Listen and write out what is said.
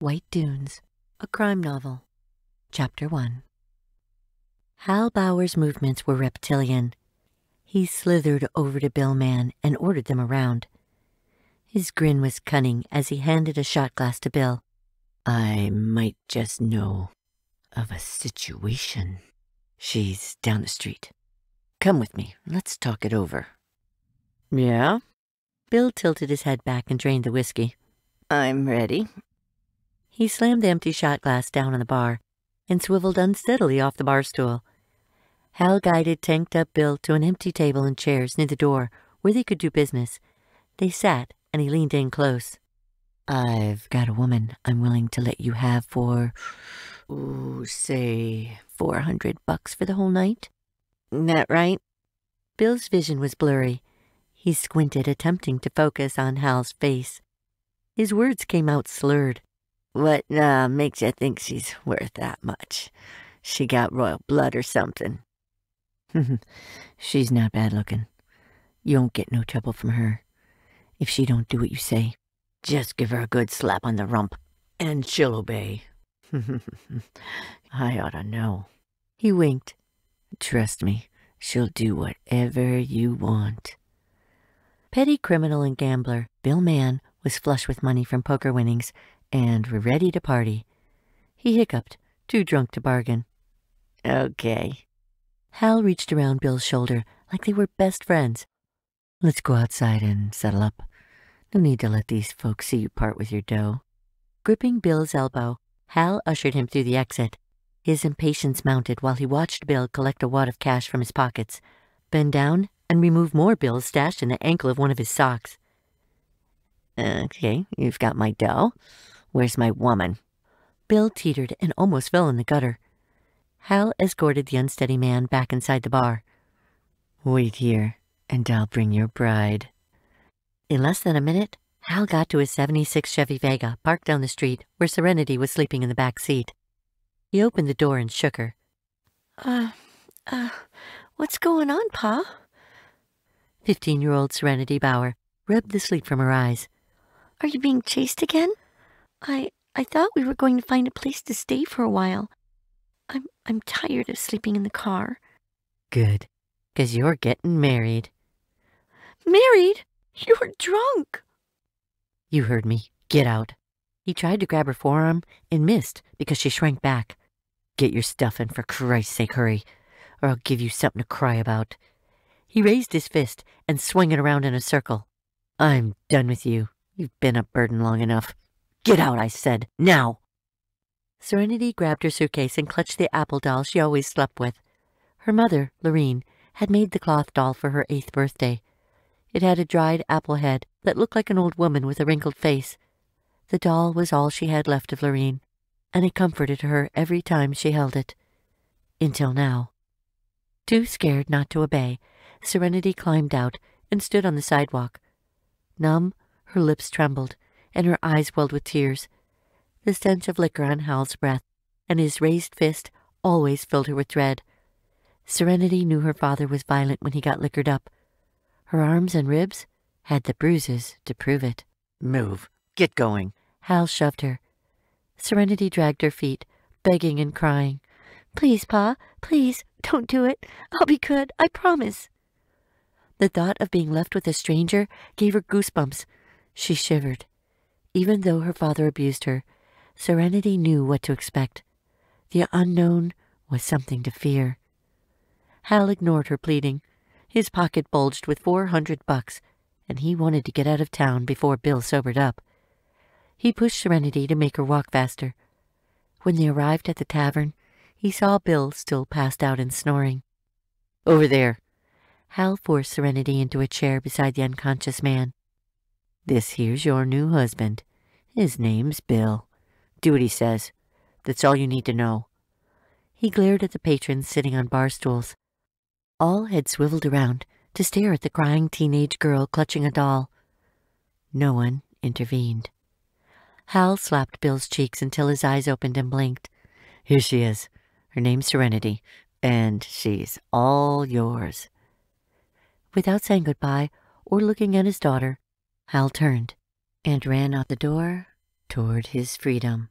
White Dunes, a crime novel. Chapter 1 Hal Bauer's movements were reptilian. He slithered over to Bill Mann and ordered them around. His grin was cunning as he handed a shot glass to Bill. I might just know of a situation. She's down the street. Come with me. Let's talk it over. Yeah? Bill tilted his head back and drained the whiskey. I'm ready. He slammed the empty shot glass down on the bar and swiveled unsteadily off the bar stool. Hal guided tanked-up Bill to an empty table and chairs near the door where they could do business. They sat, and he leaned in close. I've got a woman I'm willing to let you have for, ooh, say, 400 bucks for the whole night. That right? Bill's vision was blurry. He squinted, attempting to focus on Hal's face. His words came out slurred. What uh, makes you think she's worth that much? She got royal blood or something. she's not bad looking. You won't get no trouble from her if she don't do what you say. Just give her a good slap on the rump, and she'll obey. I ought to know. He winked. Trust me, she'll do whatever you want. Petty criminal and gambler Bill Mann was flush with money from poker winnings and we're ready to party. He hiccuped, too drunk to bargain. Okay. Hal reached around Bill's shoulder like they were best friends. Let's go outside and settle up. No need to let these folks see you part with your dough. Gripping Bill's elbow, Hal ushered him through the exit. His impatience mounted while he watched Bill collect a wad of cash from his pockets, bend down, and remove more bills stashed in the ankle of one of his socks. Okay, you've got my dough. Where's my woman? Bill teetered and almost fell in the gutter. Hal escorted the unsteady man back inside the bar. Wait here, and I'll bring your bride. In less than a minute, Hal got to his 76 Chevy Vega, parked down the street, where Serenity was sleeping in the back seat. He opened the door and shook her. Uh, uh, what's going on, Pa? Fifteen-year-old Serenity Bauer rubbed the sleep from her eyes. Are you being chased again? I I thought we were going to find a place to stay for a while. I'm I'm tired of sleeping in the car. Good, cause you're getting married. Married? You're drunk. You heard me. Get out. He tried to grab her forearm and missed because she shrank back. Get your stuff and for Christ's sake hurry, or I'll give you something to cry about. He raised his fist and swung it around in a circle. I'm done with you. You've been a burden long enough. Get out, I said. Now. Serenity grabbed her suitcase and clutched the apple doll she always slept with. Her mother, Lorene, had made the cloth doll for her eighth birthday. It had a dried apple head that looked like an old woman with a wrinkled face. The doll was all she had left of Lorene, and it comforted her every time she held it. Until now. Too scared not to obey, Serenity climbed out and stood on the sidewalk. Numb, her lips trembled and her eyes welled with tears. The stench of liquor on Hal's breath and his raised fist always filled her with dread. Serenity knew her father was violent when he got liquored up. Her arms and ribs had the bruises to prove it. Move. Get going. Hal shoved her. Serenity dragged her feet, begging and crying. Please, Pa, please, don't do it. I'll be good, I promise. The thought of being left with a stranger gave her goosebumps. She shivered. Even though her father abused her, Serenity knew what to expect. The unknown was something to fear. Hal ignored her pleading. His pocket bulged with 400 bucks, and he wanted to get out of town before Bill sobered up. He pushed Serenity to make her walk faster. When they arrived at the tavern, he saw Bill still passed out and snoring. Over there. Hal forced Serenity into a chair beside the unconscious man. This here's your new husband. His name's Bill. Do what he says. That's all you need to know. He glared at the patrons sitting on bar stools. All had swiveled around to stare at the crying teenage girl clutching a doll. No one intervened. Hal slapped Bill's cheeks until his eyes opened and blinked. Here she is. Her name's Serenity, and she's all yours. Without saying goodbye or looking at his daughter, Hal turned and ran out the door toward his freedom.